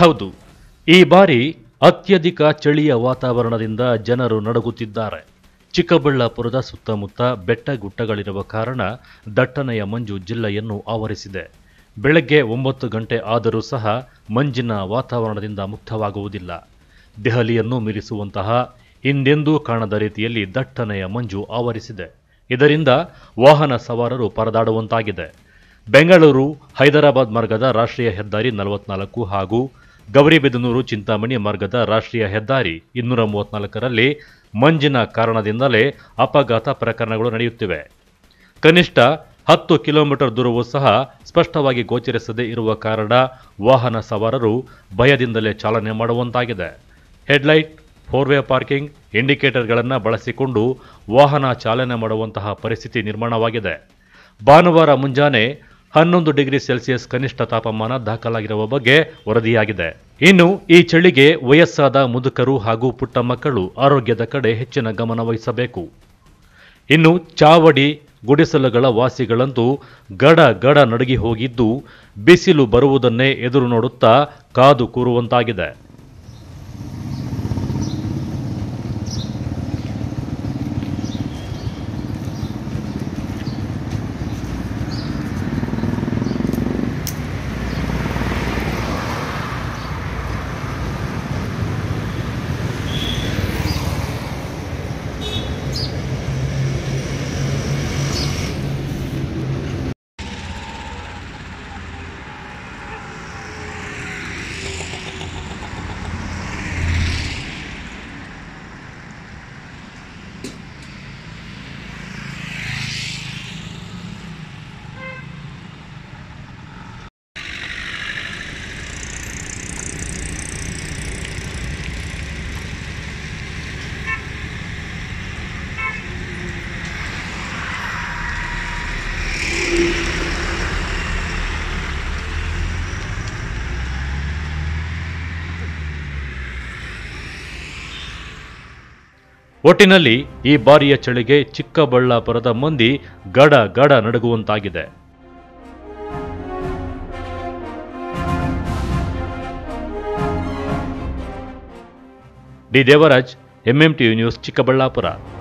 ಹೌದು ಈ ಬಾರಿ ಅತ್ಯಧಿಕ ಚಳಿಯ ವಾತಾವರಣದಿಂದ ಜನರು ನಡುಗುತ್ತಿದ್ದಾರೆ ಚಿಕ್ಕಬಳ್ಳಾಪುರದ ಸುತ್ತಮುತ್ತ ಬೆಟ್ಟ ಗುಡ್ಡಗಳಿರುವ ಕಾರಣ ದಟ್ಟಣೆಯ ಮಂಜು ಜಿಲ್ಲೆಯನ್ನು ಆವರಿಸಿದೆ ಬೆಳಗ್ಗೆ ಒಂಬತ್ತು ಗಂಟೆ ಆದರೂ ಸಹ ಮಂಜಿನ ವಾತಾವರಣದಿಂದ ಮುಕ್ತವಾಗುವುದಿಲ್ಲ ದೆಹಲಿಯನ್ನು ಮೀರಿಸುವಂತಹ ಹಿಂದೆಂದೂ ಕಾಣದ ರೀತಿಯಲ್ಲಿ ದಟ್ಟನೆಯ ಮಂಜು ಆವರಿಸಿದೆ ಇದರಿಂದ ವಾಹನ ಸವಾರರು ಪರದಾಡುವಂತಾಗಿದೆ ಬೆಂಗಳೂರು ಹೈದರಾಬಾದ್ ಮಾರ್ಗದ ರಾಷ್ಟ್ರೀಯ ಹೆದ್ದಾರಿ ನಲವತ್ನಾಲ್ಕು ಹಾಗೂ ಗೌರಿಬಿದನೂರು ಚಿಂತಾಮಣಿ ಮಾರ್ಗದ ರಾಷ್ಟ್ರೀಯ ಹೆದ್ದಾರಿ ಇನ್ನೂರ ಮೂವತ್ನಾಲ್ಕರಲ್ಲಿ ಮಂಜಿನ ಕಾರಣದಿಂದಲೇ ಅಪಘಾತ ಪ್ರಕರಣಗಳು ನಡೆಯುತ್ತಿವೆ ಕನಿಷ್ಠ ಹತ್ತು ಕಿಲೋಮೀಟರ್ ದೂರವೂ ಸಹ ಸ್ಪಷ್ಟವಾಗಿ ಗೋಚರಿಸದೇ ಇರುವ ಕಾರಣ ವಾಹನ ಸವಾರರು ಭಯದಿಂದಲೇ ಚಾಲನೆ ಮಾಡುವಂತಾಗಿದೆ ಹೆಡ್ಲೈಟ್ ಫೋರ್ ವೇ ಪಾರ್ಕಿಂಗ್ ಇಂಡಿಕೇಟರ್ಗಳನ್ನು ಬಳಸಿಕೊಂಡು ವಾಹನ ಚಾಲನೆ ಮಾಡುವಂತಹ ಪರಿಸ್ಥಿತಿ ನಿರ್ಮಾಣವಾಗಿದೆ ಭಾನುವಾರ ಮುಂಜಾನೆ ಹನ್ನೊಂದು ಡಿಗ್ರಿ ಸೆಲ್ಸಿಯಸ್ ಕನಿಷ್ಠ ತಾಪಮಾನ ದಾಖಲಾಗಿರುವ ಬಗ್ಗೆ ವರದಿಯಾಗಿದೆ ಇನ್ನು ಈ ಚಳಿಗೆ ವಯಸ್ಸಾದ ಮುದುಕರು ಹಾಗೂ ಪುಟ್ಟ ಮಕ್ಕಳು ಆರೋಗ್ಯದ ಕಡೆ ಹೆಚ್ಚಿನ ಗಮನ ವಹಿಸಬೇಕು ಇನ್ನು ಚಾವಡಿ ಗುಡಿಸಲುಗಳ ವಾಸಿಗಳಂತೂ ಗಡ ಗಡ ನಡಗಿ ಹೋಗಿದ್ದು ಬಿಸಿಲು ಬರುವುದನ್ನೇ ಎದುರು ನೋಡುತ್ತಾ ಕಾದು ಕೂರುವಂತಾಗಿದೆ ಒಟ್ಟಿನಲ್ಲಿ ಈ ಬಾರಿಯ ಚಳಿಗೆ ಚಿಕ್ಕಬಳ್ಳಾಪುರದ ಮಂದಿ ಗಡ ಗಡ ನಡುಗುವಂತಾಗಿದೆ D Devaraj MMTU news Chikkaballapur